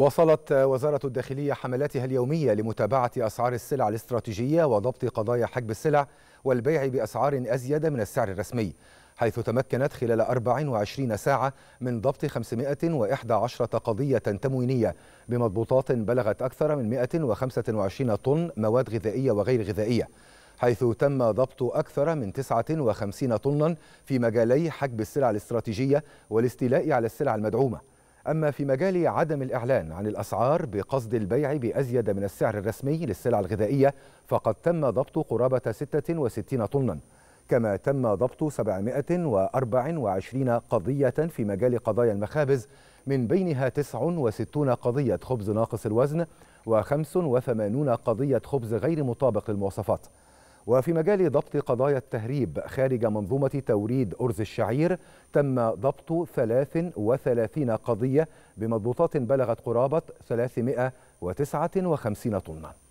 وصلت وزارة الداخلية حملاتها اليومية لمتابعة أسعار السلع الاستراتيجية وضبط قضايا حجب السلع والبيع بأسعار أزيد من السعر الرسمي حيث تمكنت خلال 24 ساعة من ضبط 511 قضية تموينية بمضبوطات بلغت أكثر من 125 طن مواد غذائية وغير غذائية حيث تم ضبط أكثر من 59 طنا في مجالي حجب السلع الاستراتيجية والاستيلاء على السلع المدعومة أما في مجال عدم الإعلان عن الأسعار بقصد البيع بأزيد من السعر الرسمي للسلع الغذائية فقد تم ضبط قرابة 66 طنا كما تم ضبط 724 قضية في مجال قضايا المخابز من بينها 69 قضية خبز ناقص الوزن و85 قضية خبز غير مطابق للمواصفات وفي مجال ضبط قضايا التهريب خارج منظومة توريد أرز الشعير تم ضبط 33 قضية بمضبوطات بلغت قرابة 359 طنًا